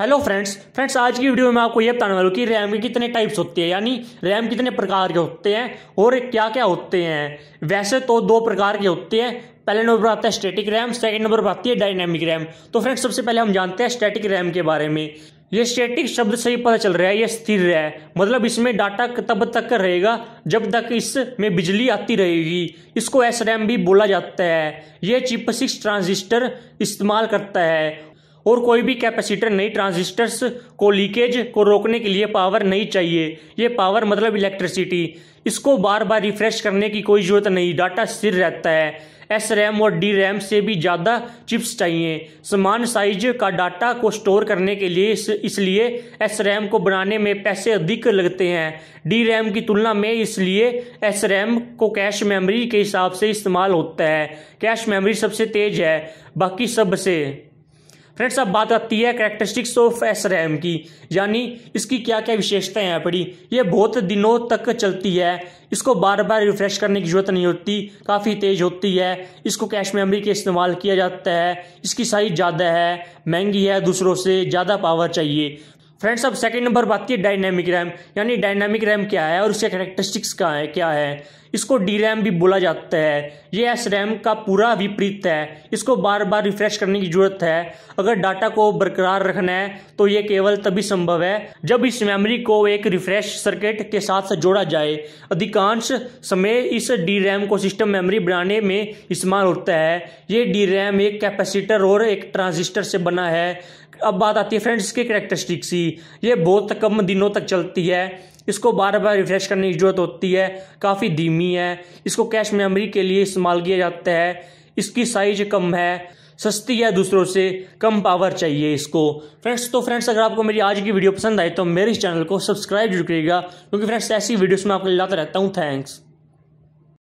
hello friends friends आज की video में आपको यह बताने वाला हूँ कि रैम के कितने टाइप्स होते हैं यानी रैम कितने प्रकार के होते हैं और क्या क्या होते हैं वैसे तो दो प्रकार के होते हैं पहले नंबर पर आता है स्टैटिक रैम सेकंड नंबर पर आती है डायनेमिक रैम तो फ्रेंड्स सबसे पहले हम जानते हैं स्टैटिक रैम के बारे में ये स्टैटिक शब्द से ही पता चल रहा है ये स्थिर है मतलब इसमें डाटा तब तक रहेगा जब तक इसमें बिजली आती रहेगी इसको एस रैम भी बोला जाता है ये चिप सिक्स ट्रांजिस्टर इस्तेमाल करता है और कोई भी कैपेसिटर नहीं ट्रांजिस्टर्स को लीकेज को रोकने के लिए पावर नहीं चाहिए ये पावर मतलब इलेक्ट्रिसिटी इसको बार बार रिफ्रेश करने की कोई ज़रूरत नहीं डाटा स्थिर रहता है एस रैम और डी रैम से भी ज़्यादा चिप्स चाहिए समान साइज का डाटा को स्टोर करने के लिए इस, इसलिए एस रैम को बनाने में पैसे अधिक लगते हैं डी रैम की तुलना में इसलिए एस रैम को कैश मेमोरी के हिसाब से इस्तेमाल होता है कैश मेमोरी सबसे तेज़ है बाकी सबसे फ्रेंड्स अब बात आती है करेक्टरिस्टिक्स ऑफ एस रैम की यानी इसकी क्या क्या विशेषताएं हैं पड़ी ये बहुत दिनों तक चलती है इसको बार बार रिफ्रेश करने की जरूरत नहीं होती काफ़ी तेज़ होती है इसको कैश मेमोरी के इस्तेमाल किया जाता है इसकी साइज़ ज़्यादा है महंगी है दूसरों से ज़्यादा पावर चाहिए फ्रेंड्स अब सेकंड नंबर बात की डायनेमिक रैम यानी डायनामिक रैम क्या है और उसके करेक्टरिस्टिक्स क्या है क्या है इसको डी रैम भी बोला जाता है ये एस रैम का पूरा विपरीत है इसको बार बार रिफ्रेश करने की जरूरत है अगर डाटा को बरकरार रखना है तो ये केवल तभी संभव है जब इस मेमोरी को एक रिफ्रेश सर्किट के साथ जोड़ा जाए अधिकांश समय इस डी रैम को सिस्टम मेमोरी बनाने में इस्तेमाल होता है ये डी रैम एक कैपेसिटर और एक ट्रांजिस्टर से बना है अब बात आती है फ्रेंड्स इसके करेक्टरिस्टिक्स की ये बहुत कम दिनों तक चलती है इसको बार बार रिफ्रेश करने की ज़रूरत होती है काफ़ी धीमी है इसको कैश मेमोरी के लिए इस्तेमाल किया जाता है इसकी साइज कम है सस्ती है दूसरों से कम पावर चाहिए इसको फ्रेंड्स तो फ्रेंड्स अगर आपको मेरी आज की वीडियो पसंद आई तो मेरे इस चैनल को सब्सक्राइब जरूर करिएगा क्योंकि फ्रेंड्स ऐसी वीडियोस में आपको लाता रहता हूँ थैंक्स